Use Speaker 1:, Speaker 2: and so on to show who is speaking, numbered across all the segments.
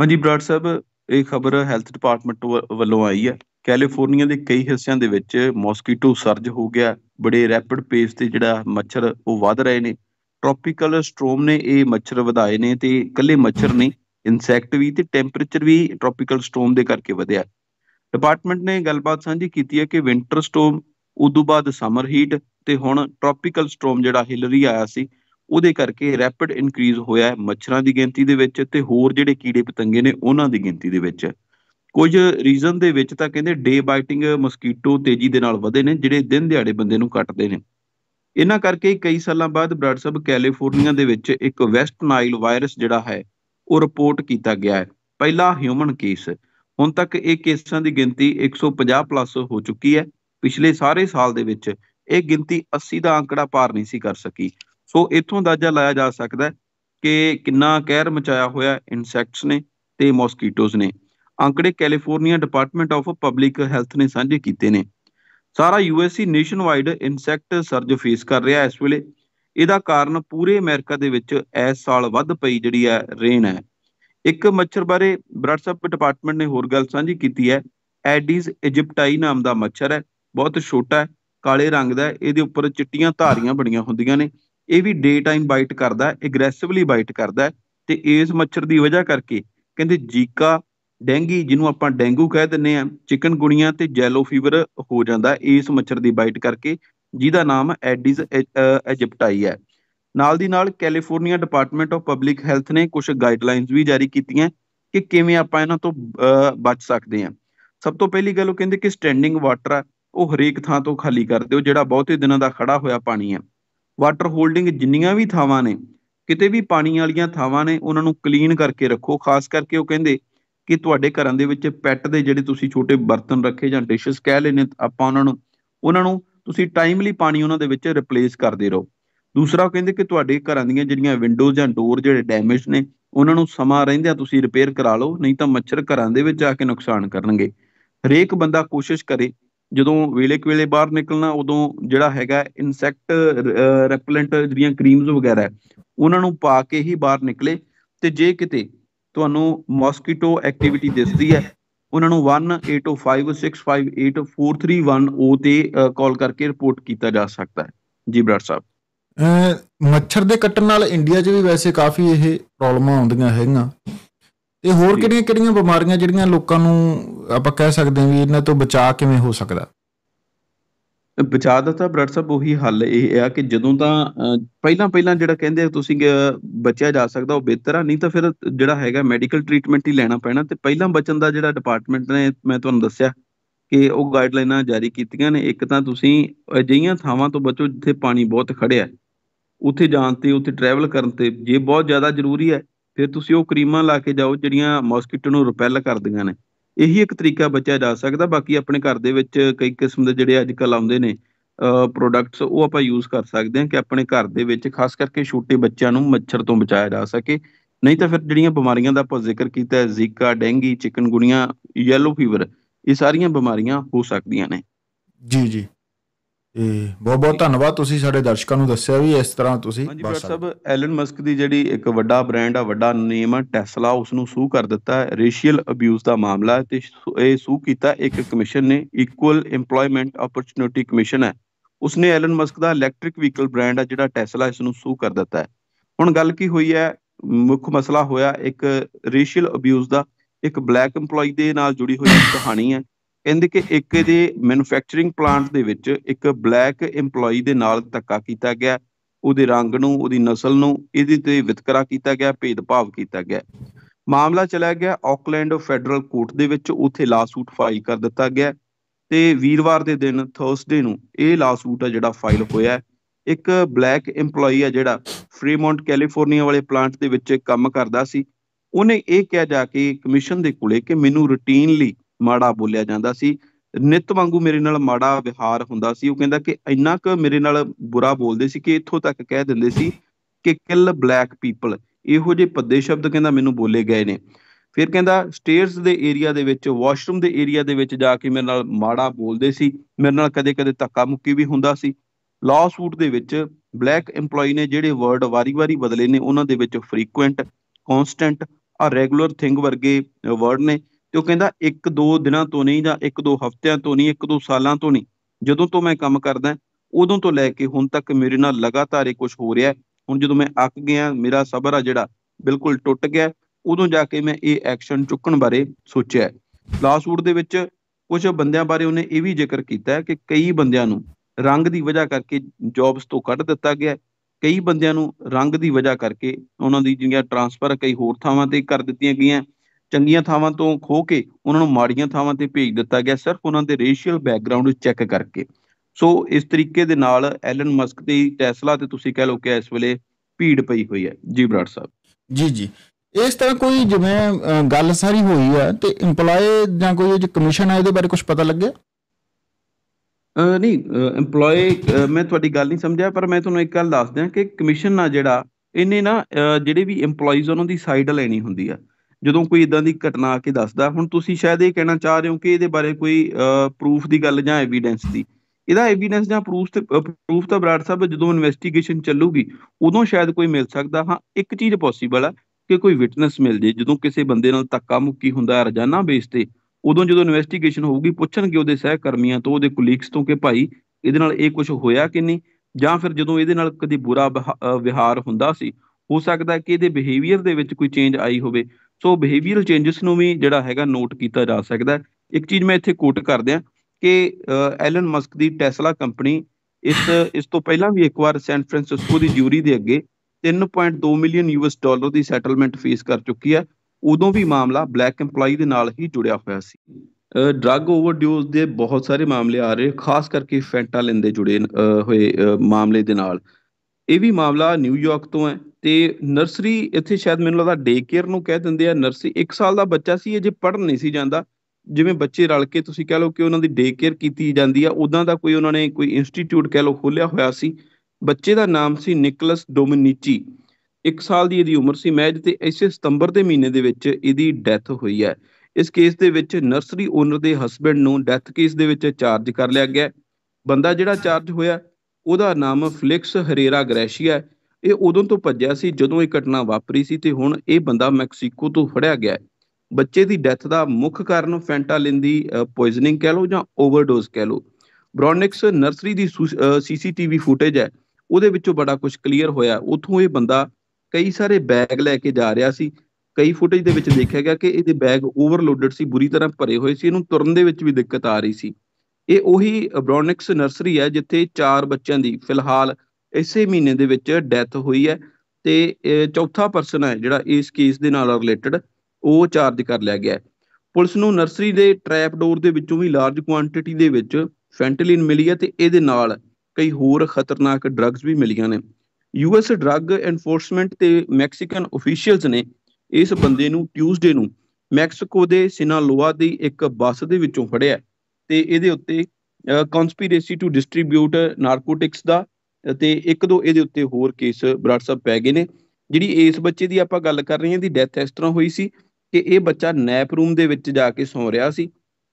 Speaker 1: ਹਾਂਜੀ ਬ੍ਰਾਦਰ ਸਾਹਿਬ ਇਹ ਖਬਰ ਹੈਲਥ ਡਿਪਾਰਟਮੈਂਟ ਵੱਲੋਂ ਆਈ ਹੈ ਕੈਲੀਫੋਰਨੀਆ ਦੇ ਕਈ ਹਿੱਸਿਆਂ ਦੇ ਵਿੱਚ ਮੌਸਕੀਟੋ ਸਰਜ ਹੋ ਗਿਆ ਬੜੇ ਰੈਪਿਡ ਪੇਸ ਤੇ ਜਿਹੜਾ ਮੱਛਰ ਉਹ ਵਧ ਰਹੇ ਨੇ ਟ੍ਰੋਪੀਕਲ ਸਟ੍ਰੋਮ ਨੇ ਇਹ ਮੱਛਰ ਵਧਾਏ ਨੇ ਤੇ ਇਕੱਲੇ ਮੱਛਰ ਨਹੀਂ ਇਨਸੈਕਟ ਵੀ ਤੇ ਟੈਂਪਰੇਚਰ ਵੀ ਟ੍ਰੋਪੀਕਲ ਸਟ੍ਰੋਮ ਦੇ ਕਰਕੇ ਵਧਿਆ ਡਿਪਾਰਟਮੈਂਟ ਨੇ ਗੱਲਬਾਤ ਸਾਂਝੀ ਕੀਤੀ ਹੈ ਕਿ ਵਿంటర్ ਸਟ੍ਰੋਮ ਉਦੋਂ ਬਾਅਦ ਸਮਰ ਹੀਟ ਤੇ ਹੁਣ ਟ੍ਰੋਪੀਕਲ ਸਟ੍ਰੋਮ ਜਿਹੜਾ ਹਿਲਰੀ ਆਇਆ ਸੀ ਉਹਦੇ ਕਰਕੇ ਰੈਪਿਡ ਇਨਕਰੀਜ਼ ਹੋਇਆ ਹੈ ਮੱਛਰਾਂ ਦੀ ਗਿਣਤੀ ਦੇ ਵਿੱਚ ਤੇ ਹੋਰ ਜਿਹੜੇ ਕੀੜੇ ਪਤੰਗੇ ਨੇ ਉਹਨਾਂ ਦੀ ਗਿਣਤੀ ਦੇ ਵਿੱਚ ਕੁਝ ਰੀਜ਼ਨ ਦੇ ਵਿੱਚ ਤਾਂ ਕਹਿੰਦੇ ਡੇ ਬਾਈਟਿੰਗ ਮਸਕੀਟੋ ਤੇਜ਼ੀ ਦੇ ਨਾਲ ਵਧੇ ਨੇ ਜਿਹੜੇ ਦਿਨ ਦਿਹਾੜੇ ਬੰਦੇ ਨੂੰ ਕੱਟਦੇ ਨੇ ਇਹਨਾਂ ਕਰਕੇ ਕਈ ਸਾਲਾਂ ਬਾਅਦ ਬ੍ਰਾਡ ਸਬ ਕੈਲੀਫੋਰਨੀਆ ਦੇ ਵਿੱਚ ਇੱਕ ਵੈਸਟ ਨਾਈਲ ਵਾਇਰਸ ਜਿਹੜਾ ਹੈ ਉਹ ਰਿਪੋਰਟ ਕੀਤਾ ਗਿਆ ਹੈ ਪਹਿਲਾ ਹਿਊਮਨ ਕੇਸ ਹੁਣ ਤੱਕ ਇਹ ਕੇਸਾਂ ਦੀ ਗਿਣਤੀ 150 ਪਲੱਸ ਹੋ ਚੁੱਕੀ ਹੈ ਪਿਛਲੇ ਸਾਰੇ ਸਾਲ ਦੇ ਵਿੱਚ ਇਹ ਗਿਣਤੀ 80 ਦਾ ਅੰਕੜਾ ਪਾਰ ਨਹੀਂ ਸੀ ਕਰ ਸਕੀ ਸੋ ਇਥੋਂ ਅੰਦਾਜ਼ਾ ਲਾਇਆ ਜਾ ਸਕਦਾ ਕਿ ਕਿੰਨਾ ਕਹਿਰ ਮਚਾਇਆ ਹੋਇਆ ਇਨਸੈਕਟਸ ਨੇ ਤੇ ਮੋਸਕੀਟੋਸ ਨੇ ਅੰਕੜੇ California department of public health ਨੇ ਸਾਂਝੇ ਕੀਤੇ ਨੇ ਸਾਰਾ ਯੂਐਸਸੀ nationwide wide insect surge face ਕਰ ਰਿਹਾ ਇਸ ਵੇਲੇ ਇਹਦਾ ਕਾਰਨ ਪੂਰੇ ਅਮਰੀਕਾ ਦੇ ਵਿੱਚ ਇਸ ਸਾਲ ਵੱਧ ਪਈ ਜਿਹੜੀ ਹੈ ਰੇਨ ਹੈ ਇੱਕ ਮੱਛਰ ਬਾਰੇ ਵਟਸਐਪ ਡਿਪਾਰਟਮੈਂਟ ਨੇ ਹੋਰ ਗੱਲ ਸਾਂਝੀ ਕੀਤੀ ਹੈ ਐਡੀਜ਼ ਇਜਿਪਟਾਈ ਨਾਮ ਦਾ ਮੱਛਰ ਹੈ ਬਹੁਤ ਛੋਟਾ ਹੈ ਕਾਲੇ ਰੰਗ ਦਾ ਇਹਦੇ ਉੱਪਰ ਚਿੱਟੀਆਂ ਧਾਰੀਆਂ ਬਣੀਆਂ ਹੁੰਦੀਆਂ ਨੇ ਇਹ ਵੀ ਡੇ ਟਾਈਮ ਬਾਈਟ ਕਰਦਾ ਐਗਰੈਸਿਵਲੀ ਬਾਈਟ ਕਰਦਾ ਤੇ ਇਸ ਮੱਛਰ ਦੀ ਵਜ੍ਹਾ ਕਰਕੇ ਕਹਿੰਦੇ ਜੀਕਾ ਡੈਂਗੀ ਜਿਹਨੂੰ ਆਪਾਂ ਡੈਂਗੂ ਕਹਿ ਦਿੰਨੇ ਆ ਚਿਕਨ ਗੁਣੀਆਂ ਤੇ ਜੈਲੋ ਫੀਵਰ ਹੋ ਜਾਂਦਾ ਇਸ ਮੱਛਰ ਦੀ ਬਾਈਟ ਕਰਕੇ ਜਿਹਦਾ ਨਾਮ ਐਡਿਸ ਐਜਿਪਟਾਈ ਹੈ ਨਾਲ ਦੀ ਨਾਲ California department of public health ਨੇ ਕੁਝ ਗਾਈਡਲਾਈਨਸ ਵੀ ਜਾਰੀ ਕੀਤੀਆਂ ਕਿ ਕਿਵੇਂ ਆਪਾਂ ਇਹਨਾਂ ਤੋਂ ਬਚ ਸਕਦੇ ਆ ਸਭ ਤੋਂ ਪਹਿਲੀ ਗੱਲ ਉਹ ਕਹਿੰਦੇ ਕਿ ਸਟੈਂਡਿੰਗ ਵਾਟਰ ਆ ਉਹ ਹਰੇਕ ਥਾਂ ਤੋਂ ਖਾਲੀ ਕਰ ਦਿਓ ਜਿਹੜਾ ਬਹੁਤੇ ਦਿਨਾਂ ਦਾ ਖੜਾ ਹੋਇਆ ਪਾਣੀ ਹੈ ਵਾਟਰ ਹੋਲਡਿੰਗ ਜਿੰਨੀਆਂ ਵੀ ਥਾਵਾਂ ਨੇ ਕਿਤੇ ਵੀ ਪਾਣੀ ਵਾਲੀਆਂ ਥਾਵਾਂ ਨੇ ਉਹਨਾਂ ਨੂੰ ਕਲੀਨ ਕਰਕੇ ਰੱਖੋ ਖਾਸ ਕਰਕੇ ਉਹ ਕਹਿੰਦੇ ਕਿ ਤੁਹਾਡੇ ਘਰਾਂ ਦੇ ਵਿੱਚ ਪੈਟ ਦੇ ਜਿਹੜੇ ਤੁਸੀਂ ਛੋਟੇ ਬਰਤਨ ਰੱਖੇ ਜਾਂ ਡਿਸ਼ਸ ਕਹਿ ਲੈਨੇ ਆਪਾਂ ਉਹਨਾਂ ਨੂੰ ਉਹਨਾਂ ਨੂੰ ਤੁਸੀਂ ਟਾਈਮਲੀ ਪਾਣੀ ਉਹਨਾਂ ਦੇ ਵਿੱਚ ਰਿਪਲੇਸ ਕਰਦੇ ਰਹੋ ਦੂਸਰਾ ਉਹ ਕਹਿੰਦੇ ਕਿ ਤੁਹਾਡੇ ਘਰਾਂ ਦੀਆਂ ਜਿਹੜੀਆਂ ਵਿੰਡੋਜ਼ ਜਾਂ ਡੋਰ ਜਿਹੜੇ ਡੈਮੇਜ ਨੇ ਉਹਨਾਂ ਨੂੰ ਸਮਾਂ ਰਹਿੰਦਿਆਂ ਤੁਸੀਂ ਰਿਪੇਅਰ ਕਰਾ ਲਓ ਨਹੀਂ ਤਾਂ ਮੱਛਰ ਘਰਾਂ ਦੇ ਵਿੱਚ ਆ ਕੇ ਨੁਕਸਾਨ ਕਰਨਗੇ ਹਰੇਕ ਬੰਦਾ ਕੋਸ਼ਿਸ਼ ਕਰੇ ਜਦੋਂ ਵੇਲੇ ਕਵੇਲੇ ਬਾਹਰ ਨਿਕਲਣਾ ਉਦੋਂ ਜਿਹੜਾ ਹੈਗਾ ਇਨਸੈਕਟ ਰੈਪਲੈਂਟ ਜਿਹੜੀਆਂ ਕਰੀਮਸ ਵਗੈਰਾ ਉਹਨਾਂ ਨੂੰ ਪਾ ਕੇ ਹੀ ਬਾਹਰ ਨਿਕਲੇ ਤੇ ਜੇ ਕਿਤੇ ਤੁਹਾਨੂੰ ਮੌਸਕੀਟੋ ਐਕਟੀਵਿਟੀ ਦਿਸਦੀ ਹੈ ਉਹਨਾਂ ਨੂੰ 18056584310 ਤੇ ਕਾਲ ਕਰਕੇ ਰਿਪੋਰਟ ਕੀਤਾ ਜਾ ਸਕਦਾ ਹੈ ਜੀ ਬ੍ਰਦਰ ਸਾਹਿਬ ਮੱਛਰ ਦੇ ਕੱਟਣ ਨਾਲ ਇੰਡੀਆ 'ਚ ਵੀ ਵੈਸੇ ਕਾਫੀ ਇਹ ਪ੍ਰੋਬਲਮਾਂ ਆਉਂਦੀਆਂ ਹੈਗੀਆਂ ਇਹ ਹੋਰ ਕਿਹੜੀਆਂ ਕਿਹੜੀਆਂ ਬਿਮਾਰੀਆਂ ਜਿਹੜੀਆਂ ਲੋਕਾਂ ਨੂੰ ਆਪਾਂ ਕਹਿ ਸਕਦੇ ਹਾਂ ਵੀ ਇਹਨਾਂ ਤੋਂ ਬਚਾ ਕਿਵੇਂ ਹੋ ਸਕਦਾ ਬਚਾ ਦਾ ਤਾਂ ਬ੍ਰੈਡ ਸਾਹਿਬ ਉਹੀ ਹੱਲ ਇਹ ਆ ਕਿ ਜਦੋਂ ਤਾਂ ਪਹਿਲਾਂ ਪਹਿਲਾਂ ਜਿਹੜਾ ਕਹਿੰਦੇ ਤੁਸੀਂ ਬਚਿਆ ਜਾ ਸਕਦਾ ਉਹ ਬਿਹਤਰ ਆ ਨਹੀਂ ਤਾਂ ਫਿਰ ਜਿਹੜਾ ਹੈਗਾ ਮੈਡੀਕਲ ਟ੍ਰੀਟਮੈਂਟ ਹੀ ਲੈਣਾ ਪੈਣਾ ਤੇ ਪਹਿਲਾਂ ਬਚਨ ਦਾ ਜਿਹੜਾ ਡਿਪਾਰਟਮੈਂਟ ਨੇ ਮੈਂ ਤੁਹਾਨੂੰ ਦੱਸਿਆ ਕਿ ਉਹ ਗਾਈਡਲਾਈਨਾਂ ਜਾਰੀ ਕੀਤੀਆਂ ਨੇ ਇੱਕ ਤਾਂ ਤੁਸੀਂ ਅਜਿਹੀਆਂ ਥਾਵਾਂ ਤੋਂ ਬਚੋ ਜਿੱਥੇ ਪਾਣੀ ਬਹੁਤ ਖੜਿਆ ਉੱਥੇ ਜਾਣ ਤੇ ਉੱਥੇ ਟਰੈਵਲ ਕਰਨ ਤੇ ਜੇ ਬਹੁਤ ਜ਼ਿਆਦਾ ਜ਼ਰੂਰੀ ਹੈ ਫਿਰ ਤੁਸੀਂ ਉਹ ਕਰੀਮਾਂ ਲਾ ਕੇ ਜਾਓ ਜਿਹੜੀਆਂ ਮੌਸਕੀਟੋ ਨੂੰ ਰਿਪੈਲ ਕਰਦੀਆਂ ਨੇ ਇਹੀ ਇੱਕ ਤਰੀਕਾ ਬਚਿਆ ਜਾ ਸਕਦਾ ਬਾਕੀ ਆਪਣੇ ਘਰ ਦੇ ਵਿੱਚ ਕਈ ਕਿਸਮ ਦੇ ਜਿਹੜੇ ਅੱਜ ਕੱਲ ਆਉਂਦੇ ਨੇ ਪ੍ਰੋਡਕਟਸ ਉਹ ਆਪਾਂ ਯੂਜ਼ ਕਰ ਸਕਦੇ ਹਾਂ ਕਿ ਆਪਣੇ ਘਰ ਦੇ ਵਿੱਚ ਖਾਸ ਕਰਕੇ ਛੋਟੇ ਬੱਚਿਆਂ ਨੂੰ ਮੱਛਰ ਤੋਂ ਬਚਾਇਆ ਜਾ ਸਕੇ ਨਹੀਂ ਤਾਂ ਫਿਰ ਜਿਹੜੀਆਂ ਬਿਮਾਰੀਆਂ ਦਾ ਆਪਾਂ ਜ਼ਿਕਰ ਕੀਤਾ ਹੈ Zika dengue chikungunya yellow fever ਇਹ ਸਾਰੀਆਂ ਬਿਮਾਰੀਆਂ ਹੋ ਸਕਦੀਆਂ ਨੇ ਜੀ ਜੀ ਇਹ ਬਹੁਤ ਬਹੁਤ ਧੰਨਵਾਦ ਤੁਸੀਂ ਸਾਡੇ ਦਰਸ਼ਕਾਂ ਨੂੰ ਦੱਸਿਆ ਵੀ ਇਸ ਤਰ੍ਹਾਂ ਤੁਸੀਂ ਹਾਂਜੀ ਸਰ ਸਾਹਿਬ ਐਲਨ ਮਸਕ ਦੀ ਜਿਹੜੀ ਇੱਕ ਵੱਡਾ ਬ੍ਰਾਂਡ ਆ ਵੱਡਾ ਨੇਮ ਆ ਟੈਸਲਾ ਉਸ ਨੂੰ ਸੂ ਕਰ ਦਿੱਤਾ ਰੇਸ਼ੀਅਲ ਅਬਿਊਜ਼ ਦਾ ਮਾਮਲਾ ਤੇ ਇਹ ਸੂ ਕੀਤਾ ਇੱਕ ਕਮਿਸ਼ਨ ਨੇ ਇਕੁਅਲ EMPLOYMENT ਓਪਰਚੁਨਿਟੀ ਕਮਿਸ਼ਨ ਹੈ ਉਸਨੇ ਐਲਨ ਮਸਕ ਦਾ ਇਲੈਕਟ੍ਰਿਕ ਵਹੀਕਲ ਬ੍ਰਾਂਡ ਆ ਜਿਹੜਾ ਟੈਸਲਾ ਇਸ ਨੂੰ ਸੂ ਕਰ ਦਿੱਤਾ ਹੈ ਹੁਣ ਗੱਲ ਕੀ ਹੋਈ ਹੈ ਮੁੱਖ ਮਸਲਾ ਹੋਇਆ ਇੱਕ ਰੇਸ਼ੀਅਲ ਅਬਿਊਜ਼ ਦਾ ਇੱਕ ਬਲੈਕ EMPLOYEE ਦੇ ਨਾਲ ਜੁੜੀ ਹੋਈ ਕਹਾਣੀ ਹੈ ਕਹਿੰਦੇ ਕਿ ਇੱਕ ਦੇ ਮੈਨੂਫੈਕਚਰਿੰਗ ਪਲਾਂਟ ਦੇ ਵਿੱਚ ਇੱਕ ਬਲੈਕ EMPLOYE ਦੇ ਨਾਲ ਧੱਕਾ ਕੀਤਾ ਗਿਆ ਉਹਦੇ ਰੰਗ ਨੂੰ ਉਹਦੀ ਨਸਲ ਨੂੰ ਇਹਦੇ ਤੇ ਵਿਤਕਰਾ ਕੀਤਾ ਗਿਆ ਭੇਦਭਾਵ ਕੀਤਾ ਗਿਆ ਮਾਮਲਾ ਚਲਾ ਗਿਆ ਆਕਲੈਂਡ ਫੈਡਰਲ ਕੋਰਟ ਦੇ ਵਿੱਚ ਉੱਥੇ ਲਾਸੂਟ ਫਾਈਲ ਕਰ ਦਿੱਤਾ ਗਿਆ ਤੇ ਵੀਰਵਾਰ ਦੇ ਦਿਨ ਥਰਸਡੇ ਨੂੰ ਇਹ ਲਾਸੂਟ ਆ ਜਿਹੜਾ ਫਾਈਲ ਹੋਇਆ ਇੱਕ ਬਲੈਕ EMPLOYE ਆ ਜਿਹੜਾ ਫ੍ਰੀਮੌਂਟ ਕੈਲੀਫੋਰਨੀਆ ਵਾਲੇ ਪਲਾਂਟ ਦੇ ਵਿੱਚ ਕੰਮ ਕਰਦਾ ਸੀ ਉਹਨੇ ਇਹ ਕਿਹਾ ਜਾ ਕੇ ਕਮਿਸ਼ਨ ਦੇ ਕੋਲੇ ਕਿ ਮੈਨੂੰ ਰੂਟੀਨਲੀ ਮਾੜਾ ਬੋਲਿਆ ਜਾਂਦਾ ਸੀ ਨਿਤ ਵਾਂਗੂ ਮੇਰੇ ਨਾਲ ਮਾੜਾ ਵਿਹਾਰ ਹੁੰਦਾ ਸੀ ਉਹ ਕਹਿੰਦਾ ਕਿ ਇੰਨਾ ਕੁ ਮੇਰੇ ਨਾਲ ਬੁਰਾ ਬੋਲਦੇ ਸੀ ਕਿ ਇੱਥੋਂ ਤੱਕ ਕਹਿ ਦਿੰਦੇ ਸੀ ਕਿ ਕਿਲ ਬਲੈਕ ਪੀਪਲ ਇਹੋ ਜਿਹੇ ਪੱਦੇ ਸ਼ਬਦ ਕਹਿੰਦਾ ਮੈਨੂੰ ਬੋਲੇ ਗਏ ਨੇ ਫਿਰ ਕਹਿੰਦਾ ਸਟੇਅਰਸ ਦੇ ਏਰੀਆ ਦੇ ਵਿੱਚ ਵਾਸ਼ਰੂਮ ਦੇ ਏਰੀਆ ਦੇ ਵਿੱਚ ਜਾ ਕੇ ਮੇਰੇ ਨਾਲ ਮਾੜਾ ਬੋਲਦੇ ਸੀ ਮੇਰੇ ਨਾਲ ਕਦੇ-ਕਦੇ ਧੱਕਾ ਮੁੱਕੀ ਵੀ ਹੁੰਦਾ ਸੀ ਲਾਅ ਸੂਟ ਦੇ ਵਿੱਚ ਬਲੈਕ EMPLOYE ਨੇ ਜਿਹੜੇ ਵਰਡ ਵਾਰੀ-ਵਾਰੀ ਬਦਲੇ ਨੇ ਉਹਨਾਂ ਦੇ ਵਿੱਚ ਫ੍ਰੀਕੁਐਂਟ ਕਨਸਟੈਂਟ ਆ ਰੈਗੂਲਰ ਥਿੰਗ ਵਰਗੇ ਵਰਡ ਨੇ ਤੇ ਉਹ ਕਹਿੰਦਾ ਇੱਕ ਦੋ ਦਿਨਾਂ ਤੋਂ ਨਹੀਂ ਜਾਂ ਇੱਕ ਦੋ ਹਫ਼ਤਿਆਂ ਤੋਂ ਨਹੀਂ ਇੱਕ ਦੋ ਸਾਲਾਂ ਤੋਂ ਨਹੀਂ ਜਦੋਂ ਤੋਂ ਮੈਂ ਕੰਮ ਕਰਦਾ ਉਦੋਂ ਤੋਂ ਲੈ ਕੇ ਹੁਣ ਤੱਕ ਮੇਰੇ ਨਾਲ ਲਗਾਤਾਰ ਇਹ ਕੁਝ ਹੋ ਰਿਹਾ ਹੁਣ ਜਦੋਂ ਮੈਂ ਅੱਕ ਗਿਆ ਮੇਰਾ ਸਬਰ ਆ ਜਿਹੜਾ ਬਿਲਕੁਲ ਟੁੱਟ ਗਿਆ ਉਦੋਂ ਜਾ ਕੇ ਮੈਂ ਇਹ ਐਕਸ਼ਨ ਚੁੱਕਣ ਬਾਰੇ ਸੋਚਿਆ ਲਾਸੂਟ ਦੇ ਵਿੱਚ ਕੁਝ ਬੰਦਿਆਂ ਬਾਰੇ ਉਹਨੇ ਇਹ ਵੀ ਜ਼ਿਕਰ ਕੀਤਾ ਕਿ ਕਈ ਬੰਦਿਆਂ ਨੂੰ ਰੰਗ ਦੀ ਵਜ੍ਹਾ ਕਰਕੇ ਜੌਬਸ ਤੋਂ ਕੱਢ ਦਿੱਤਾ ਗਿਆ ਕਈ ਬੰਦਿਆਂ ਨੂੰ ਰੰਗ ਦੀ ਵਜ੍ਹਾ ਕਰਕੇ ਉਹਨਾਂ ਦੀ ਜਿਹੜੀਆਂ ਟਰਾਂਸਫਰ ਕਈ ਹੋਰ ਥਾਵਾਂ ਤੇ ਕਰ ਦਿੱਤੀਆਂ ਗਈਆਂ ਚੰਗੀਆਂ ਥਾਵਾਂ ਤੋਂ ਖੋ ਕੇ ਉਹਨਾਂ ਨੂੰ ਮਾੜੀਆਂ ਥਾਵਾਂ ਤੇ ਭੇਜ ਦਿੱਤਾ ਗਿਆ ਸਿਰਫ ਉਹਨਾਂ ਦੇ ਰੇਸ਼ੀਅਲ ਬੈਕਗ੍ਰਾਉਂਡ ਚੈੱਕ ਕਰਕੇ ਸੋ ਇਸ ਤਰੀਕੇ ਦੇ ਨਾਲ ਐਲਨ ਮਸਕ ਤੇ ਟੈਸਲਾ ਤੇ ਤੁਸੀਂ ਕਹਿ ਲਓ ਕਿ ਇਸ ਵੇਲੇ ਭੀੜ ਪਈ ਹੋਈ ਹੈ ਜੀ ਬਰਾੜ ਸਾਹਿਬ ਜੀ ਜੀ ਇਸ ਤਰ੍ਹਾਂ ਕੋਈ ਜਿਵੇਂ ਗੱਲ ਸਾਰੀ ਹੋਈ ਆ ਤੇ EMPLOYE ਜਾਂ ਕੋਈ ਜੋ ਕਮਿਸ਼ਨ ਆ ਇਹਦੇ ਬਾਰੇ ਕੁਝ ਪਤਾ ਲੱਗਿਆ ਨਹੀਂ EMPLOYE ਮੈਂ ਤੁਹਾਡੀ ਗੱਲ ਨਹੀਂ ਸਮਝਿਆ ਪਰ ਮੈਂ ਤੁਹਾਨੂੰ ਇੱਕ ਗੱਲ ਦੱਸ ਦਿਆਂ ਕਿ ਕਮਿਸ਼ਨ ਨਾ ਜਿਹੜਾ ਇਹਨੇ ਨਾ ਜਿਹੜੇ ਵੀ EMPLOYEES ਉਹਨਾਂ ਦੀ ਸਾਈਡ ਲੈਣੀ ਹੁੰਦੀ ਆ ਜਦੋਂ ਕੋਈ ਇਦਾਂ ਦੀ ਘਟਨਾ ਆ ਕੇ ਦੱਸਦਾ ਹੁਣ ਤੁਸੀਂ ਸ਼ਾਇਦ ਇਹ ਕਹਿਣਾ ਚਾਹ ਰਹੇ ਹੋ ਕਿ ਇਹਦੇ ਬਾਰੇ ਕੋਈ ਪ੍ਰੂਫ ਦੀ ਗੱਲ ਜਾਂ ਐਵੀਡੈਂਸ ਦੀ ਇਹਦਾ ਐਵੀਡੈਂਸ ਜਾਂ ਪ੍ਰੂਫ ਤੇ ਪ੍ਰੂਫ ਤਾਂ ਬਰਾੜ ਸਾਹਿਬ ਜਦੋਂ ਇਨਵੈਸਟੀਗੇਸ਼ਨ ਚੱਲੂਗੀ ਉਦੋਂ ਸ਼ਾਇਦ ਕੋਈ ਮਿਲ ਸਕਦਾ ਹਾਂ ਇੱਕ ਚੀਜ਼ ਪੋਸੀਬਲ ਆ ਕਿ ਕੋਈ ਵਿਟਨੈਸ ਮਿਲ ਜੇ ਜਦੋਂ ਕਿਸੇ ਬੰਦੇ ਨਾਲ ਤੱਕਾ ਮੁੱਕੀ ਹੁੰਦਾ ਰਜਾਨਾ ਬੇਸ ਤੇ ਉਦੋਂ ਜਦੋਂ ਇਨਵੈਸਟੀਗੇਸ਼ਨ ਹੋਊਗੀ ਪੁੱਛਣਗੇ ਉਹਦੇ ਸਹਿਕਰਮੀਆਂ ਤੋਂ ਉਹਦੇ ਕੁਲੀਗਸ ਤੋਂ ਕਿ ਭਾਈ ਇਹਦੇ ਨਾਲ ਇਹ ਕੁਝ ਹੋਇਆ ਕਿ ਨਹੀਂ ਜਾਂ ਫਿਰ ਜਦੋਂ ਇਹਦੇ ਨਾਲ ਕਦੀ ਬੁਰਾ ਵਿਹਾਰ ਹੁੰਦਾ ਸੀ ਹੋ ਸਕਦਾ ਕਿ ਇਹਦੇ ਬਿਹੇਵੀਅਰ ਦੇ ਵਿੱਚ ਕੋਈ ਚੇਂਜ ਆਈ ਹੋਵੇ ਸੋ ਬਿਹੇਵੀਅਰਲ ਚੇਂजेस ਨੂੰ ਵੀ ਜਿਹੜਾ ਹੈਗਾ ਨੋਟ ਕੀਤਾ ਜਾ ਸਕਦਾ ਇੱਕ ਚੀਜ਼ ਮੈਂ ਇੱਥੇ ਕੋਟ ਕਰ ਦਿਆਂ ਕਿ ਐਲਨ ਮਸਕ ਦੀ ਟੈਸਲਾ ਕੰਪਨੀ ਇਸ ਇਸ ਤੋਂ ਪਹਿਲਾਂ ਵੀ ਇੱਕ ਵਾਰ ਸੈਨ ਫ੍ਰਾਂਸਿਸਕੋ ਦੀ ਜਿਊਰੀ ਦੇ ਅੱਗੇ 3.2 ਮਿਲੀਅਨ ਯੂਐਸ ਡਾਲਰ ਦੀ ਸੈਟਲਮੈਂਟ ਫੀਸ ਕਰ ਚੁੱਕੀ ਹੈ ਉਦੋਂ ਵੀ ਮਾਮਲਾ ਬਲੈਕ EMPLOYEE ਦੇ ਨਾਲ ਹੀ ਜੁੜਿਆ ਹੋਇਆ ਸੀ ਡਰੱਗ ਓਵਰਡਿਊਜ਼ ਦੇ ਬਹੁਤ ਸਾਰੇ ਮਾਮਲੇ ਆ ਰਹੇ ਖਾਸ ਕਰਕੇ ਫੈਂਟਾ ਲੈਂਦੇ ਜੁੜੇ ਹੋਏ ਮਾਮਲੇ ਦੇ ਨਾਲ ਇਹ ਵੀ ਮਾਮਲਾ ਨਿਊਯਾਰਕ ਤੋਂ ਹੈ ਤੇ ਨਰਸਰੀ ਇੱਥੇ ਸ਼ਾਇਦ ਮੈਨੂੰ ਲੱਗਦਾ ਡੇ ਕੇਅਰ ਨੂੰ ਕਹਿ ਦਿੰਦੇ ਆ ਨਰਸਰੀ 1 ਸਾਲ ਦਾ ਬੱਚਾ ਸੀ ਇਹ ਜੇ ਪੜਨ ਨਹੀਂ ਸੀ ਜਾਂਦਾ ਜਿਵੇਂ ਬੱਚੇ ਰਲ ਕੇ ਤੁਸੀਂ ਕਹਿ ਲਓ ਕਿ ਉਹਨਾਂ ਦੀ ਡੇ ਕੇਅਰ ਕੀਤੀ ਜਾਂਦੀ ਆ ਉਦਾਂ ਦਾ ਕੋਈ ਉਹਨਾਂ ਨੇ ਕੋਈ ਇੰਸਟੀਚਿਊਟ ਕਹਿ ਲਓ ਖੋਲਿਆ ਹੋਇਆ ਸੀ ਬੱਚੇ ਦਾ ਨਾਮ ਸੀ ਨਿਕਲਸ ਡੋਮਿਨੀਚੀ 1 ਸਾਲ ਦੀ ਇਹਦੀ ਉਮਰ ਸੀ ਮੈਜ ਤੇ ਇਸੇ ਸਤੰਬਰ ਦੇ ਮਹੀਨੇ ਦੇ ਵਿੱਚ ਇਹਦੀ ਡੈਥ ਹੋਈ ਹੈ ਇਸ ਕੇਸ ਦੇ ਵਿੱਚ ਨਰਸਰੀ ਓਨਰ ਦੇ ਹਸਬੰਡ ਨੂੰ ਡੈਥ ਕੇਸ ਦੇ ਵਿੱਚ ਚਾਰਜ ਕਰ ਲਿਆ ਗਿਆ ਬੰਦਾ ਜਿਹੜਾ ਚਾਰਜ ਹੋਇਆ ਉਹਦਾ ਨਾਮ ਫਲਿਕਸ ਹਰੇਰਾ ਗ੍ਰੈਸ਼ੀਆ ਹੈ ਇਹ ਉਦੋਂ ਤੋਂ ਭੱਜਿਆ ਸੀ ਜਦੋਂ ਇਹ ਘਟਨਾ ਵਾਪਰੀ ਸੀ ਤੇ ਹੁਣ ਇਹ ਬੰਦਾ ਮੈਕਸੀਕੋ ਤੋਂ ਫੜਿਆ ਗਿਆ ਹੈ ਬੱਚੇ ਦੀ ਡੈਥ ਦਾ ਮੁੱਖ ਕਾਰਨ ਫੈਂਟਾਲਿਨ ਦੀ ਪੋਇਜ਼ਨਿੰਗ ਕਹਿ ਲਓ ਜਾਂ ਓਵਰਡੋਜ਼ ਕਹਿ ਲਓ ਬ੍ਰੌਨਿਕਸ ਨਰਸਰੀ ਦੀ ਸੀਸੀਟੀਵੀ ਫੁਟੇਜ ਹੈ ਉਹਦੇ ਵਿੱਚੋਂ ਬੜਾ ਕੁਝ ਕਲੀਅਰ ਹੋਇਆ ਉਥੋਂ ਇਹ ਬੰਦਾ ਕਈ ਸਾਰੇ ਬੈਗ ਲੈ ਕੇ ਜਾ ਰਿਹਾ ਸੀ ਕਈ ਫੁਟੇਜ ਦੇ ਵਿੱਚ ਦੇਖਿਆ ਗਿਆ ਕਿ ਇਹਦੇ ਬੈਗ ਓਵਰਲੋਡਡ ਸੀ ਬੁਰੀ ਤਰ੍ਹਾਂ ਭਰੇ ਹੋਏ ਸੀ ਇਹਨੂੰ ਤੁਰਨ ਦੇ ਵਿੱਚ ਵੀ ਦਿੱਕਤ ਆ ਰਹੀ ਸੀ ਇਹ ਉਹੀ ਬ੍ਰੌਨਿਕਸ ਨਰਸਰੀ ਹੈ ਜਿੱਥੇ ਚਾਰ ਬੱਚਿਆਂ ਦੀ ਫਿਲਹਾਲ ਇਸੇ ਮਹੀਨੇ ਦੇ ਵਿੱਚ ਡੈਥ ਹੋਈ ਹੈ ਤੇ ਚੌਥਾ ਪਰਸਨ ਹੈ ਜਿਹੜਾ ਇਸ ਕੇਸ ਦੇ ਨਾਲ ਰਿਲੇਟਡ ਉਹ ਚਾਰਜ ਕਰ ਲਿਆ ਗਿਆ ਪੁਲਿਸ ਨੂੰ ਨਰਸਰੀ ਦੇ ਟ੍ਰੈਪ ਡੋਰ ਦੇ ਵਿੱਚੋਂ ਵੀ ਲਾਰਜ ਕੁਆਂਟੀਟੀ ਦੇ ਵਿੱਚ ਫੈਂਟਲਿਨ ਮਿਲੀ ਹੈ ਤੇ ਇਹਦੇ ਨਾਲ ਕਈ ਹੋਰ ਖਤਰਨਾਕ ਡਰੱਗਸ ਵੀ ਮਿਲੀਆਂ ਨੇ ਯੂਐਸ ਡਰੱਗ ਐਨਫੋਰਸਮੈਂਟ ਤੇ ਮੈਕਸੀਕਨ ਅਫੀਸ਼ੀਅਲਸ ਨੇ ਇਸ ਬੰਦੇ ਨੂੰ ਟਿਊਜ਼ਡੇ ਨੂੰ ਮੈਕਸੀਕੋ ਦੇ ਸਿਨਾਲੋਆ ਦੀ ਇੱਕ ਬੱਸ ਦੇ ਵਿੱਚੋਂ ਫੜਿਆ ਤੇ ਇਹਦੇ ਉੱਤੇ ਕਨਸਪੀਰੇਸੀ ਟੂ ਡਿਸਟ੍ਰੀਬਿਊਟ ਨਾਰਕੋਟਿਕਸ ਦਾ ਤੇ ਇੱਕ ਦੋ ਇਹਦੇ ਉੱਤੇ ਹੋਰ ਕੇਸ ਬਰਾਟ ਸਾਹਿਬ ਪੈ ਗਏ ਨੇ ਜਿਹੜੀ ਇਸ ਬੱਚੇ ਦੀ ਆਪਾਂ ਗੱਲ ਕਰ ਰਹੇ ਹਾਂ ਦੀ ਡੈਥ ਇਸ ਤਰ੍ਹਾਂ ਹੋਈ ਸੀ ਕਿ ਇਹ ਬੱਚਾ ਨੈਪ ਰੂਮ ਦੇ ਵਿੱਚ ਜਾ ਕੇ ਸੌਂ ਰਿਹਾ ਸੀ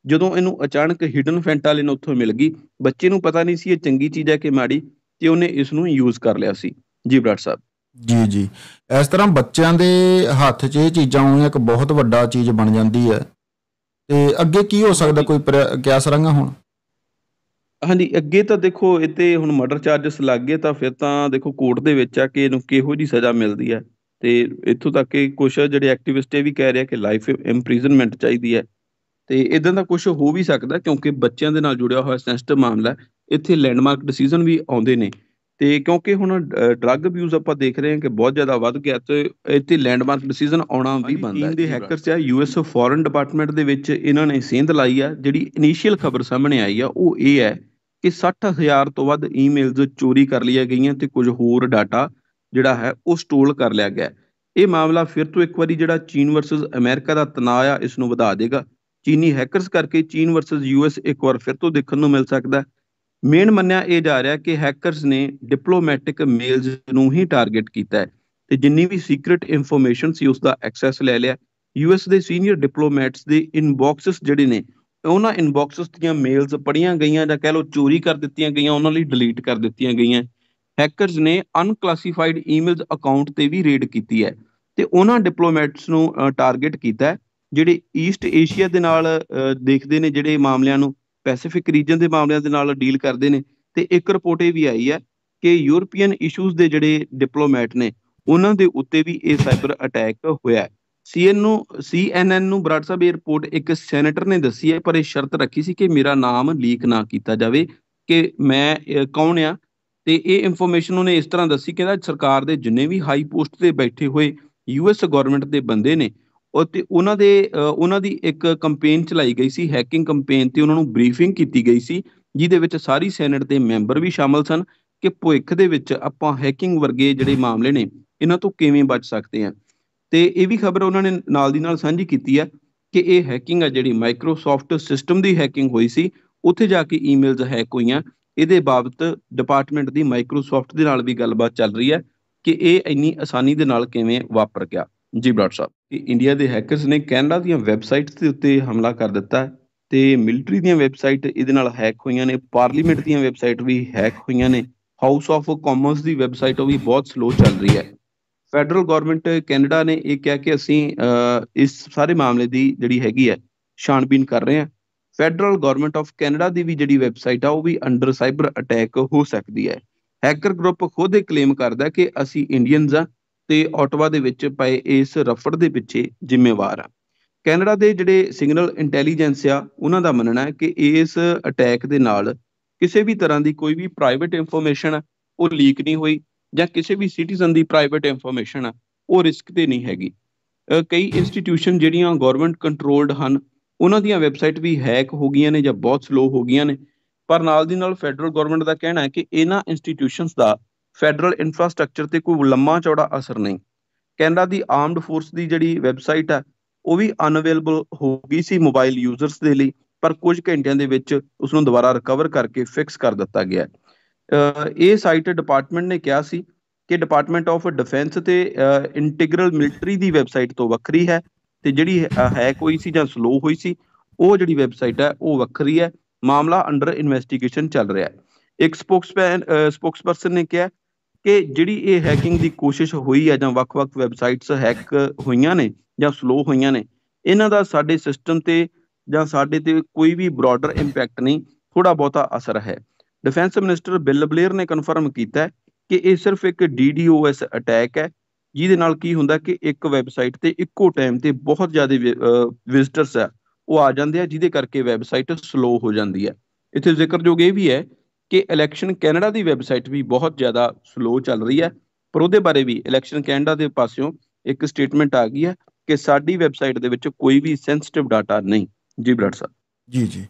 Speaker 1: ਜਦੋਂ ਇਹਨੂੰ ਅਚਾਨਕ ਹਿਡਨ ਫੈਂਟਾਲਿਨ ਉੱਥੋਂ ਮਿਲ ਗਈ ਬੱਚੇ ਨੂੰ ਪਤਾ ਨਹੀਂ ਸੀ ਇਹ ਚੰਗੀ ਚੀਜ਼ ਹੈ ਕਿ ਮਾੜੀ ਤੇ ਉਹਨੇ ਇਸ ਨੂੰ ਯੂਜ਼ ਕਰ ਲਿਆ ਸੀ ਜੀ ਬਰਾਟ ਸਾਹਿਬ ਜੀ ਜੀ ਇਸ ਤਰ੍ਹਾਂ ਬੱਚਿਆਂ ਦੇ ਹੱਥ 'ਚ ਇਹ ਚੀਜ਼ਾਂ ਹੋਈਆਂ ਇੱਕ ਬਹੁਤ ਵੱਡਾ ਚੀਜ਼ ਬਣ ਜਾਂਦੀ ਹੈ ਤੇ ਅੱਗੇ ਕੀ ਹੋ ਸਕਦਾ ਕੋਈ ਕਿਆ ਸਰਾਂਗਾ ਹੁਣ ਹਾਂਜੀ ਅੱਗੇ ਤਾਂ ਦੇਖੋ ਇੱਥੇ ਹੁਣ ਮਰਡਰ ਚਾਰजेस ਲੱਗ ਗਏ ਤਾਂ ਫਿਰ ਤਾਂ ਦੇਖੋ ਕੋਰਟ ਦੇ ਵਿੱਚ ਆ ਕਿ ਇਹਨੂੰ ਕਿਹੋ ਜੀ ਸਜ਼ਾ ਮਿਲਦੀ ਹੈ ਤੇ ਇੱਥੋਂ ਤੱਕ ਕਿ ਕੁਝ ਜਿਹੜੇ ਐਕਟਿਵਿਸਟ ਇਹ ਵੀ ਕਹਿ ਰਿਹਾ ਕਿ ਲਾਈਫ ਇੰਪ੍ਰਿਜ਼ਨਮੈਂਟ ਚਾਹੀਦੀ ਹੈ ਤੇ ਇਦਾਂ ਦਾ ਕੁਝ ਹੋ ਵੀ ਸਕਦਾ ਕਿਉਂਕਿ ਬੱਚਿਆਂ ਦੇ ਨਾਲ ਜੁੜਿਆ ਹੋਇਆ ਸੈਂਸਿਟਿਵ ਮਾਮਲਾ ਇੱਥੇ ਲੈਂਡਮਾਰਕ ਡਿਸੀਜਨ ਵੀ ਆਉਂਦੇ ਨੇ ਤੇ ਕਿਉਂਕਿ ਹੁਣ ਡਰੱਗ ਅਬਿਊਜ਼ ਆਪਾਂ ਦੇਖ ਰਹੇ ਹਾਂ ਕਿ ਬਹੁਤ ਜ਼ਿਆਦਾ ਵੱਧ ਗਿਆ ਤੇ ਇੱਥੇ ਲੈਂਡਮਾਰਕ ਡਿਸੀਜਨ ਆਉਣਾ ਵੀ ਬੰਦਾ ਹੈ ਦੇ ਹੈਕਰਸ ਚਾਹ ਯੂਐਸ ਫੋਰਨ ਡਿਪਾਰਟਮੈਂਟ ਦੇ ਵਿੱਚ ਇਹਨਾਂ ਨੇ ਸੇਂਧ ਲਾਈ ਆ ਜਿਹੜੀ ਇਨੀਸ਼ੀਅਲ ਖਬਰ ਸਾਹਮਣੇ ਆਈ ਆ ਉਹ ਇਹ ਹੈ ਕਿ 60000 ਤੋਂ ਵੱਧ ਈਮੇਲਸ ਚੋਰੀ ਕਰ ਲਈਆਂ ਗਈਆਂ ਤੇ ਕੁਝ ਹੋਰ ਡਾਟਾ ਜਿਹੜਾ ਹੈ ਉਹ ਸਟੋਲ ਕਰ ਲਿਆ ਗਿਆ ਇਹ ਮਾਮਲਾ ਫਿਰ ਤੋਂ ਇੱਕ ਵਾਰੀ ਜਿਹੜਾ ਚੀਨ ਵਰਸਸ ਅਮਰੀਕਾ ਦਾ ਤਣਾਅ ਆ ਇਸ ਨੂੰ ਵਧਾ ਦੇਗਾ ਚੀਨੀ ਹੈਕਰਸ ਕਰਕੇ ਚੀਨ ਵਰਸਸ ਯੂਐਸ ਇੱਕ ਵਾਰ ਫਿਰ ਤੋਂ ਦੇਖਣ ਨੂੰ ਮਿਲ ਸਕਦਾ ਮੇਨ ਮੰਨਿਆ ਇਹ ਜਾ ਰਿਹਾ ਕਿ ਹੈਕਰਸ ਨੇ ਡਿਪਲੋਮੈਟਿਕ ਮੇਲਸ ਨੂੰ ਹੀ ਟਾਰਗੇਟ ਕੀਤਾ ਹੈ ਤੇ ਜਿੰਨੀ ਵੀ ਸੀਕ੍ਰੀਟ ਇਨਫੋਰਮੇਸ਼ਨ ਸੀ ਉਸ ਦਾ ਐਕਸੈਸ ਲੈ ਲਿਆ ਯੂਐਸ ਦੇ ਸੀਨੀਅਰ ਡਿਪਲੋਮੈਟਸ ਦੇ ਇਨਬਾਕਸਸ ਜਿਹੜੇ ਨੇ ਉਹਨਾਂ ਇਨਬਾਕਸਸ ਦੀਆਂ ਮੇਲਸ ਪੜੀਆਂ ਗਈਆਂ ਜਾਂ ਕਹਿ ਲਓ ਚੋਰੀ ਕਰ ਦਿੱਤੀਆਂ ਗਈਆਂ ਉਹਨਾਂ ਲਈ ਡਿਲੀਟ ਕਰ ਦਿੱਤੀਆਂ ਗਈਆਂ ਹੈਕਰਸ ਨੇ ਅਨਕਲਾਸੀਫਾਈਡ ਈਮੇਲਸ ਅਕਾਊਂਟ ਤੇ ਵੀ ਰੇਡ ਕੀਤੀ ਹੈ ਤੇ ਉਹਨਾਂ ਡਿਪਲੋਮੈਟਸ ਨੂੰ ਟਾਰਗੇਟ ਕੀਤਾ ਜਿਹੜੇ ਈਸਟ ਏਸ਼ੀਆ ਦੇ ਨਾਲ ਦੇਖਦੇ ਨੇ ਜਿਹੜੇ ਮਾਮਲਿਆਂ ਨੂੰ ਪੈਸੀਫਿਕ ਰੀਜਨ ਦੇ ਮਾਮਲਿਆਂ ਦੇ ਨਾਲ ਡੀਲ ਕਰਦੇ ਨੇ ਤੇ ਇੱਕ ਰਿਪੋਰਟ ਇਹ ਵੀ ਆਈ ਹੈ ਕਿ ਯੂਰੋਪੀਅਨ ਇਸ਼ੂਜ਼ ਦੇ ਜਿਹੜੇ ਡਿਪਲੋਮੈਟ ਨੇ ਉਹਨਾਂ ਦੇ ਉੱਤੇ ਵੀ ਇਹ ਸਾਈਬਰ ਅਟੈਕ ਹੋਇਆ ਹੈ ਸੀਐਨ ਨੂੰ ਸੀਐਨਐਨ ਨੂੰ ਬਰਾੜ ਸਾਹਿਬ ਇਹ ਰਿਪੋਰਟ ਇੱਕ ਸੈਨੇਟਰ ਨੇ ਦੱਸੀ ਹੈ ਪਰ ਇਹ ਸ਼ਰਤ ਰੱਖੀ ਸੀ ਕਿ ਮੇਰਾ ਨਾਮ ਲੀਕ ਨਾ ਕੀਤਾ ਜਾਵੇ ਕਿ ਮੈਂ ਕੌਣ ਆ ਤੇ ਇਹ ਇਨਫੋਰਮੇਸ਼ਨ ਉਹਨੇ ਇਸ ਤਰ੍ਹਾਂ ਦੱਸੀ ਕਿ ਸਰਕਾਰ ਦੇ ਜਿੰਨੇ ਵੀ ਹਾਈ ਪੋਸਟ ਤੇ ਬੈਠੇ ਹੋਏ ਯੂਐਸ ਗਵਰਨਮੈਂਟ ਦੇ ਬੰਦੇ ਨੇ ਉਹ ਤੇ ਉਹਨਾਂ ਦੇ ਉਹਨਾਂ ਦੀ ਇੱਕ ਕੈਂਪੇਨ ਚਲਾਈ ਗਈ ਸੀ ਹੈਕਿੰਗ ਕੈਂਪੇਨ ਤੇ ਉਹਨਾਂ ਨੂੰ ਬਰੀਫਿੰਗ ਕੀਤੀ ਗਈ ਸੀ ਜਿਹਦੇ ਵਿੱਚ ਸਾਰੀ ਸੈਨੇਟ ਦੇ ਮੈਂਬਰ ਵੀ ਸ਼ਾਮਲ ਸਨ ਕਿ ਭੁਇਖ ਦੇ ਵਿੱਚ ਆਪਾਂ ਹੈਕਿੰਗ ਵਰਗੇ ਜਿਹੜੇ ਮਾਮਲੇ ਨੇ ਇਹਨਾਂ ਤੋਂ ਕਿਵੇਂ ਬਚ ਸਕਦੇ ਹਾਂ ਤੇ ਇਹ ਵੀ ਖਬਰ ਉਹਨਾਂ ਨੇ ਨਾਲ ਦੀ ਨਾਲ ਸਾਂਝੀ ਕੀਤੀ ਹੈ ਕਿ ਇਹ ਹੈਕਿੰਗ ਆ ਜਿਹੜੀ ਮਾਈਕਰੋਸਾਫਟ ਸਿਸਟਮ ਦੀ ਹੈਕਿੰਗ ਹੋਈ ਸੀ ਉੱਥੇ ਜਾ ਕੇ ਈਮੇਲਸ ਹੈਕ ਹੋਈਆਂ ਇਹਦੇ ਬਾਬਤ ਡਿਪਾਰਟਮੈਂਟ ਦੀ ਮਾਈਕਰੋਸਾਫਟ ਦੇ ਨਾਲ ਵੀ ਗੱਲਬਾਤ ਚੱਲ ਰਹੀ ਹੈ ਕਿ ਇਹ ਇੰਨੀ ਆਸਾਨੀ ਦੇ ਨਾਲ ਕਿਵੇਂ ਵਾਪਰ ਗਿਆ ਜੀ ਬਰਾੜ ਸਾਹਿਬ ਕਿ ਇੰਡੀਆ ਦੇ ਹੈਕਰਸ ਨੇ ਕੈਨੇਡਾ ਦੀਆਂ ਵੈਬਸਾਈਟਸ ਦੇ ਉੱਤੇ ਹਮਲਾ ਕਰ ਦਿੱਤਾ ਤੇ ਮਿਲਟਰੀ ਦੀਆਂ ਵੈਬਸਾਈਟ ਇਹਦੇ ਨਾਲ ਹੈਕ ਹੋਈਆਂ ਨੇ ਪਾਰਲੀਮੈਂਟ ਦੀਆਂ ਵੈਬਸਾਈਟ ਵੀ ਹੈਕ ਹੋਈਆਂ ਨੇ ਹਾਊਸ ਆਫ ਕਾਮਰਸ ਦੀ ਵੈਬਸਾਈਟ ਉਹ ਵੀ ਬਹੁਤ ਸਲੋ ਚੱਲ ਰਹੀ ਹੈ ਫੈਡਰਲ ਗਵਰਨਮੈਂਟ ਕੈਨੇਡਾ ਨੇ ਇਹ ਕਿਹਾ ਕਿ ਅਸੀਂ ਇਸ ਸਾਰੇ ਮਾਮਲੇ ਦੀ ਜਿਹੜੀ ਹੈਗੀ ਹੈ ਛਾਣਬੀਨ ਕਰ ਰਹੇ ਹਾਂ ਫੈਡਰਲ ਗਵਰਨਮੈਂਟ ਆਫ ਕੈਨੇਡਾ ਦੀ ਵੀ ਜਿਹੜੀ ਵੈਬਸਾਈਟ ਆ ਉਹ ਵੀ ਅੰਡਰ ਸਾਈਬਰ ਅਟੈਕ ਹੋ ਸਕਦੀ ਹੈ ਹੈਕਰ ਗਰੁੱਪ ਖੁਦ ਇਹ ਕਲੇਮ ਕਰਦਾ ਕਿ ਅਸੀਂ ਇੰਡੀਅਨਸ ਆ ਤੇ ਆਟਵਾ ਦੇ ਵਿੱਚ ਪਏ ਇਸ ਰਫੜ ਦੇ ਪਿੱਛੇ ਜ਼ਿੰਮੇਵਾਰ ਆ ਕੈਨੇਡਾ ਦੇ ਜਿਹੜੇ ਸਿਗਨਲ ਇੰਟੈਲੀਜੈਂਸ ਆ ਉਹਨਾਂ ਦਾ ਮੰਨਣਾ ਹੈ ਕਿ ਇਸ ਅਟੈਕ ਦੇ ਨਾਲ ਕਿਸੇ ਵੀ ਤਰ੍ਹਾਂ ਦੀ ਕੋਈ ਵੀ ਪ੍ਰਾਈਵੇਟ ਇਨਫੋਰਮੇਸ਼ਨ ਉਹ ਲੀਕ ਨਹੀਂ ਹੋਈ ਜਾਂ ਕਿਸੇ ਵੀ ਸਿਟੀਜ਼ਨ ਦੀ ਪ੍ਰਾਈਵੇਟ ਇਨਫੋਰਮੇਸ਼ਨ ਆ ਉਹ ਰਿਸਕ ਤੇ ਨਹੀਂ ਹੈਗੀ ਕਈ ਇੰਸਟੀਟਿਊਸ਼ਨ ਜਿਹੜੀਆਂ ਗਵਰਨਮੈਂਟ ਕੰਟਰੋਲਡ ਹਨ ਉਹਨਾਂ ਦੀਆਂ ਵੈਬਸਾਈਟ ਵੀ ਹੈਕ ਹੋ ਗਈਆਂ ਨੇ ਜਾਂ ਬਹੁਤ ਸਲੋ ਹੋ ਗਈਆਂ ਨੇ ਪਰ ਨਾਲ ਦੀ ਨਾਲ ਫੈਡਰਲ ਗਵਰਨਮੈਂਟ ਦਾ ਕਹਿਣਾ ਹੈ ਕਿ ਇਹਨਾਂ ਇੰਸਟੀਟਿਊਸ਼ਨਸ ਦਾ ਫੈਡਰਲ ਇਨਫਰਾਸਟ੍ਰਕਚਰ ਤੇ ਕੋਈ ਲੰਮਾ ਚੌੜਾ ਅਸਰ ਨਹੀਂ ਕੈਨੇਡਾ ਦੀ ਆਰਮਡ ਫੋਰਸ ਦੀ ਜਿਹੜੀ ਵੈਬਸਾਈਟ ਹੈ ਉਹ ਵੀ ਅਨਵੇਲੇਬਲ ਹੋ ਗਈ ਸੀ ਮੋਬਾਈਲ ਯੂਜ਼ਰਸ ਦੇ ਲਈ ਪਰ ਕੁਝ ਘੰਟਿਆਂ ਦੇ ਵਿੱਚ ਉਸ ਨੂੰ ਦੁਬਾਰਾ ਰਿਕਵਰ ਕਰਕੇ ਫਿਕਸ ਕਰ ਦਿੱਤਾ ਗਿਆ ਹੈ ਇਹ ਸਾਈਟ ਡਿਪਾਰਟਮੈਂਟ ਨੇ ਕਿਹਾ ਸੀ ਕਿ ਡਿਪਾਰਟਮੈਂਟ ਆਫ ਡਿਫੈਂਸ ਤੇ ਇੰਟੀਗਰਲ ਮਿਲਟਰੀ ਦੀ ਵੈਬਸਾਈਟ ਤੋਂ ਵੱਖਰੀ ਹੈ ਤੇ ਜਿਹੜੀ ਹੈ ਕੋਈ ਸੀ ਜਾਂ ਸਲੋ ਹੋਈ ਸੀ ਉਹ ਜਿਹੜੀ ਵੈਬਸਾਈਟ ਹੈ ਉਹ ਵੱਖਰੀ ਹੈ ਮਾਮਲਾ ਅੰਡਰ ਇਨਵੈਸਟੀਗੇਸ਼ਨ ਚੱਲ ਰਿਹਾ ਹੈ ਇੱਕ ਸਪੋਕਸਪੈਨ ਸਪੋਕਸਪਰਸਨ ਨੇ ਕਿਹਾ ਕਿ ਜਿਹੜੀ ਇਹ ਹੈਕਿੰਗ ਦੀ ਕੋਸ਼ਿਸ਼ ਹੋਈ ਹੈ ਜਾਂ ਵੱਖ-ਵੱਖ ਵੈਬਸਾਈਟਸ ਹੈਕ ਹੋਈਆਂ ਨੇ ਜਾਂ ਸਲੋ ਹੋਈਆਂ ਨੇ ਇਹਨਾਂ ਦਾ ਸਾਡੇ ਸਿਸਟਮ ਤੇ ਜਾਂ ਸਾਡੇ ਤੇ ਕੋਈ ਵੀ ਬ੍ਰਾਡਰ ਇੰਪੈਕਟ ਨਹੀਂ ਥੋੜਾ ਬਹੁਤਾ ਅਸਰ ਹੈ ਡਿਫੈਂਸ ਮਿਨਿਸਟਰ ਬਿਲ ਬਲੇਅਰ ਨੇ ਕਨਫਰਮ ਕੀਤਾ ਕਿ ਇਹ ਸਿਰਫ ਇੱਕ ਡੀਡੀਓਐਸ ਅਟੈਕ ਹੈ ਜਿਹਦੇ ਨਾਲ ਕੀ ਹੁੰਦਾ ਕਿ ਇੱਕ ਵੈਬਸਾਈਟ ਤੇ ਇੱਕੋ ਟਾਈਮ ਤੇ ਬਹੁਤ ਜ਼ਿਆਦਾ ਵਿਜ਼ਿਟਰਸ ਆ ਉਹ ਆ ਜਾਂਦੇ ਆ ਜਿਹਦੇ ਕਰਕੇ ਵੈਬਸਾਈਟ ਸਲੋ ਹੋ ਜਾਂਦੀ ਹੈ ਇੱਥੇ ਜ਼ਿਕਰਯੋਗ ਇਹ ਵੀ ਹੈ ਕਿ ਇਲੈਕਸ਼ਨ ਕੈਨੇਡਾ ਦੀ ਵੈਬਸਾਈਟ ਵੀ ਬਹੁਤ ਜ਼ਿਆਦਾ ਸਲੋ ਚੱਲ ਰਹੀ ਹੈ ਪਰ ਉਹਦੇ ਬਾਰੇ ਵੀ ਇਲੈਕਸ਼ਨ ਕੈਨੇਡਾ ਦੇ ਪਾਸਿਓਂ ਇੱਕ ਸਟੇਟਮੈਂਟ ਆ ਗਈ ਹੈ ਕਿ ਸਾਡੀ ਵੈਬਸਾਈਟ ਦੇ ਵਿੱਚ ਕੋਈ ਵੀ ਸੈਂਸਿਟਿਵ ਡਾਟਾ ਨਹੀਂ ਜੀ ਬ੍ਰਾਡ ਸਾਹਿਬ ਜੀ ਜੀ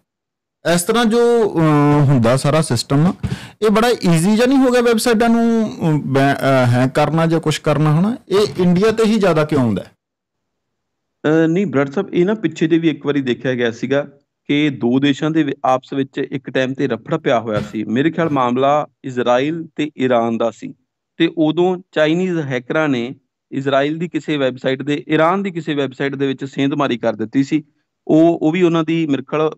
Speaker 1: ਇਸ ਤਰ੍ਹਾਂ ਜੋ ਹੁੰਦਾ ਸਾਰਾ ਸਿਸਟਮ ਇਹ ਬੜਾ ਈਜ਼ੀ ਜਾਂ ਨਹੀਂ ਹੋ ਗਿਆ ਵੈਬਸਾਈਟਾਂ ਨੂੰ ਹੈਕ ਕਰਨਾ ਜਾਂ ਕੁਝ ਕਰਨਾ ਹਨਾ ਇਹ ਇੰਡੀਆ ਤੇ ਹੀ ਜ਼ਿਆਦਾ ਕਿਉਂ ਹੁੰਦਾ ਨਹੀਂ ਬ੍ਰਦਰ ਸਾਹਿਬ ਇਹ ਨਾ ਪਿੱਛੇ ਦੇ ਵੀ ਇੱਕ ਵਾਰੀ ਦੇਖਿਆ ਗਿਆ ਸੀਗਾ ਕਿ ਦੋ ਦੇਸ਼ਾਂ ਦੇ ਆਪਸ ਵਿੱਚ ਇੱਕ ਟਾਈਮ ਤੇ ਰਫੜਾ ਪਿਆ ਹੋਇਆ ਸੀ ਮੇਰੇ ਖਿਆਲ ਮਾਮਲਾ ਇਜ਼ਰਾਈਲ ਤੇ ਈਰਾਨ ਦਾ ਸੀ ਤੇ ਉਦੋਂ ਚਾਈਨੀਜ਼ ਹੈਕਰਾਂ ਨੇ ਇਜ਼ਰਾਈਲ ਦੀ ਕਿਸੇ ਵੈਬਸਾਈਟ ਦੇ ਈਰਾਨ ਦੀ ਕਿਸੇ ਵੈਬਸਾਈਟ ਦੇ ਵਿੱਚ ਸੇਂਧਮਾਰੀ ਕਰ ਦਿੱਤੀ ਸੀ ਉਹ ਉਹ ਵੀ ਉਹਨਾਂ ਦੀ ਮੇਰੇ ਖਿਆਲ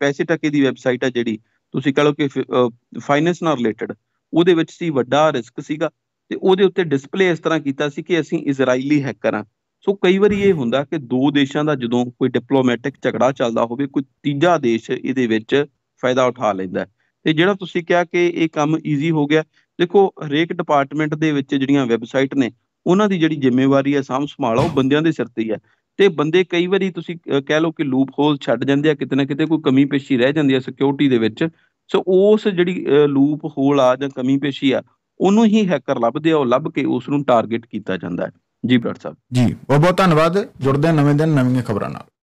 Speaker 1: ਪੈਸੇ ਟਕੇ ਦੀ ਵੈਬਸਾਈਟ ਆ ਜਿਹੜੀ ਤੁਸੀਂ ਕਹ ਲਓ ਕਿ ਫਾਈਨੈਂਸ ਨਾਲ ਰਿਲੇਟਡ ਉਹਦੇ ਵਿੱਚ ਸੀ ਵੱਡਾ ਰਿਸਕ ਸੀਗਾ ਤੇ ਉਹਦੇ ਉੱਤੇ ਡਿਸਪਲੇ ਇਸ ਤਰ੍ਹਾਂ ਕੀਤਾ ਸੀ ਕਿ ਅਸੀਂ ਇਜ਼ਰਾਈਲੀ ਹੈਕਰ ਆ ਸੋ ਕਈ ਵਾਰੀ ਇਹ ਹੁੰਦਾ ਕਿ ਦੋ ਦੇਸ਼ਾਂ ਦਾ ਜਦੋਂ ਕੋਈ ਡਿਪਲੋਮੈਟਿਕ ਝਗੜਾ ਚੱਲਦਾ ਹੋਵੇ ਕੋਈ ਤੀਜਾ ਦੇਸ਼ ਇਹਦੇ ਵਿੱਚ ਫਾਇਦਾ ਉਠਾ ਲੈਂਦਾ ਤੇ ਜਿਹੜਾ ਤੁਸੀਂ ਕਿਹਾ ਕਿ ਇਹ ਕੰਮ ਈਜ਼ੀ ਹੋ ਗਿਆ ਦੇਖੋ ਹਰੇਕ ਡਿਪਾਰਟਮੈਂਟ ਦੇ ਵਿੱਚ ਜਿਹੜੀਆਂ ਵੈਬਸਾਈਟ ਨੇ ਉਹਨਾਂ ਦੀ ਜਿਹੜੀ ਜ਼ਿੰਮੇਵਾਰੀ ਹੈ ਸਾਂਭ ਸੰਭਾਲ ਉਹ ਬੰਦਿਆਂ ਦੇ ਸਿਰ ਤੇ ਹੀ ਹੈ ਤੇ ਬੰਦੇ ਕਈ ਵਾਰੀ ਤੁਸੀਂ ਕਹਿ ਲਓ ਕਿ ਲੂਪ ਹੋਲ ਛੱਡ ਜਾਂਦੇ ਆ ਕਿਤੇ ਨਾ ਕਿਤੇ ਕੋਈ ਕਮੀ ਪੇਸ਼ੀ ਰਹਿ ਜਾਂਦੀ ਆ ਸਿਕਿਉਰਿਟੀ ਦੇ ਵਿੱਚ ਸੋ ਉਸ ਜਿਹੜੀ ਲੂਪ ਹੋਲ ਆ ਜਾਂ ਕਮੀ ਪੇਸ਼ੀ ਆ ਉਹਨੂੰ ਹੀ ਹੈਕਰ ਲੱਭਦੇ ਆ ਉਹ ਲੱਭ ਕੇ ਉਸ ਨੂੰ ਟਾਰਗੇਟ ਕੀਤਾ ਜਾਂਦਾ ਹੈ ਜੀ ਬ੍ਰਦਰ ਸਾਹਿਬ ਜੀ ਬਹੁਤ ਬਹੁਤ ਧੰਨਵਾਦ ਜੁੜਦੇ ਨਵੇਂ ਦਿਨ ਨਵੀਆਂ ਖਬਰਾਂ ਨਾਲ